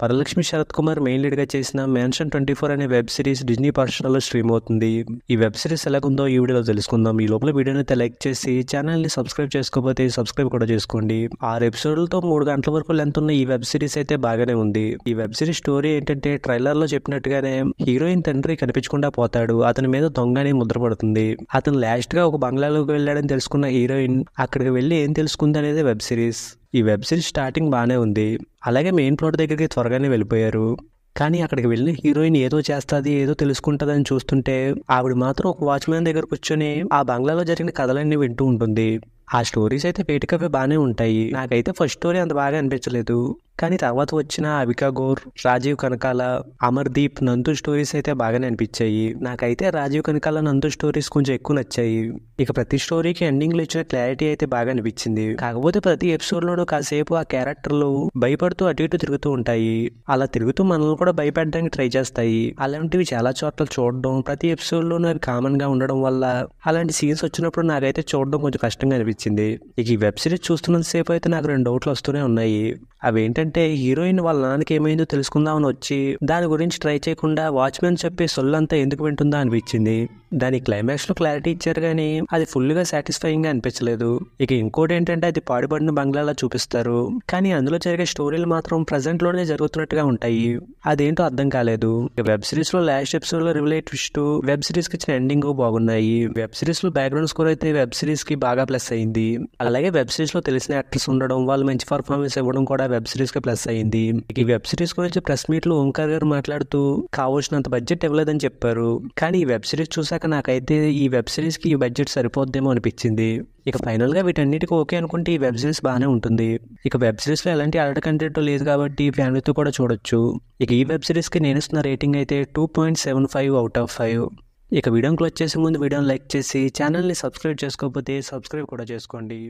Varalakshmi Sarath Kumar main లీడ్గా చేసిన mansion twenty four అనే వెబ్ సిరీస్ డిజ్నీ పాఠశాలలో స్ట్రీమ్ అవుతుంది ఈ వెబ్ సిరీస్ ఎలాగుందో ఈ వీడియోలో తెలుసుకుందాం ఈ లోపల వీడియోని అయితే లైక్ చేసి ఛానల్ని సబ్స్క్రైబ్ చేసుకోకపోతే సబ్స్క్రైబ్ కూడా చేసుకోండి ఆరు ఎపిసోడ్లతో మూడు గంటల వరకు లెంత్ ఉన్న ఈ వెబ్ సిరీస్ అయితే బాగానే ఉంది ఈ వెబ్ సిరీస్ స్టోరీ ఏంటంటే ట్రైలర్లో చెప్పినట్టుగానే హీరోయిన్ తండ్రి కనిపించకుండా పోతాడు అతని మీద దొంగని ముద్ర పడుతుంది అతను లాస్ట్గా ఒక బంగ్లాలోకి వెళ్ళాడని తెలుసుకున్న హీరోయిన్ అక్కడికి వెళ్ళి ఏం తెలుసుకుంది అనేది వెబ్ సిరీస్ ఈ వెబ్ సిరీస్ స్టార్టింగ్ బాగానే ఉంది అలాగే మెయిన్ ప్లాట్ దగ్గరికి త్వరగానే వెళ్ళిపోయారు కానీ అక్కడికి వెళ్ళిన హీరోయిన్ ఏదో చేస్తుంది ఏదో తెలుసుకుంటుందని చూస్తుంటే ఆవిడ మాత్రం ఒక వాచ్మ్యాన్ దగ్గర కూర్చొని ఆ బంగ్లాలో జరిగిన కథలన్నీ వింటూ ఉంటుంది ఆ స్టోరీస్ అయితే వేటికవే బాగానే ఉంటాయి నాకైతే ఫస్ట్ స్టోరీ అంత బాగా అనిపించలేదు కానీ తర్వాత వచ్చిన అవికా గోర్ రాజీవ్ కనకాల అమర్దీప్ నంతు స్టోరీస్ అయితే బాగానే అనిపించాయి నాకైతే రాజీవ్ కనకాల నంతు స్టోరీస్ కొంచెం ఎక్కువ నచ్చాయి ఇక ప్రతి స్టోరీకి లో ఇచ్చిన క్లారిటీ అయితే బాగా అనిపించింది కాకపోతే ప్రతి ఎపిసోడ్లోనూ కాసేపు ఆ క్యారెక్టర్లు భయపడుతూ అటు ఇటు తిరుగుతూ ఉంటాయి అలా తిరుగుతూ మనల్ని కూడా భయపెట్టడానికి ట్రై చేస్తాయి అలాంటివి చాలా చోట్ల చూడడం ప్రతి ఎపిసోడ్లోనూ అవి కామన్గా ఉండడం వల్ల అలాంటి సీన్స్ వచ్చినప్పుడు నాకైతే చూడడం కొంచెం కష్టంగా అనిపించింది ఇక ఈ వెబ్ సిరీస్ చూస్తున్నంతసేపు అయితే నాకు రెండు డౌట్లు వస్తూనే ఉన్నాయి అవేంటంటే హీరోయిన్ వాళ్ళ నాన్నకి ఏమైందో తెలుసుకుందామని వచ్చి దాని గురించి ట్రై చేయకుండా వాచ్మెన్ చెప్పే సొల్లంతా ఎందుకు వింటుందా అనిపించింది దాని క్లైమాక్స్లో క్లారిటీ ఇచ్చారు కానీ అది ఫుల్గా సాటిస్ఫైయింగ్గా అనిపించలేదు ఇక ఇంకోటి ఏంటంటే అది పాడుబడిన బంగ్లాలా చూపిస్తారు కానీ అందులో జరిగే స్టోరీలు మాత్రం లోనే జరుగుతున్నట్టుగా ఉంటాయి అదేంటో అర్థం కాలేదు వెబ్ సిరీస్లో లాస్ట్ ఎపిసోడ్లో రివలే ట్విస్ట్ వెబ్ సిరీస్కి ఇచ్చిన ఎండింగ్ బాగున్నాయి వెబ్ సిరీస్లో బ్యాక్గ్రౌండ్ స్కోర్ అయితే వెబ్ సిరీస్కి బాగా ప్లస్ అయింది అలాగే వెబ్ సిరీస్లో తెలిసిన యాక్టర్స్ ఉండడం వాళ్ళు మంచి పర్ఫార్మెన్స్ ఇవ్వడం కూడా వెబ్ సిరీస్కి ప్లస్ అయింది ఈ వెబ్ సిరీస్ గురించి ప్రెస్ మీట్ లో ఓంకార్ గారు మాట్లాడుతూ కావాల్సినంత బడ్జెట్ ఇవ్వలేదని చెప్పారు కానీ ఈ వెబ్ సిరీస్ చూసాక చూశాక నాకైతే ఈ వెబ్ సిరీస్కి ఈ బడ్జెట్ సరిపోద్దేమో అనిపించింది ఇక ఫైనల్గా వీటన్నిటికి ఓకే అనుకుంటే ఈ వెబ్ సిరీస్ బాగానే ఉంటుంది ఇక వెబ్ సిరీస్లో ఎలాంటి అలర్ట్ కంటెంట్ లేదు కాబట్టి ఫ్యామిలీతో కూడా చూడొచ్చు ఇక ఈ వెబ్ సిరీస్కి నేను ఇస్తున్న రేటింగ్ అయితే two point seven five out of five ఇక వీడియోకి వచ్చేసి ముందు వీడియోని లైక్ చేసి ఛానల్ని సబ్స్క్రైబ్ చేసుకోకపోతే సబ్స్క్రైబ్ కూడా చేసుకోండి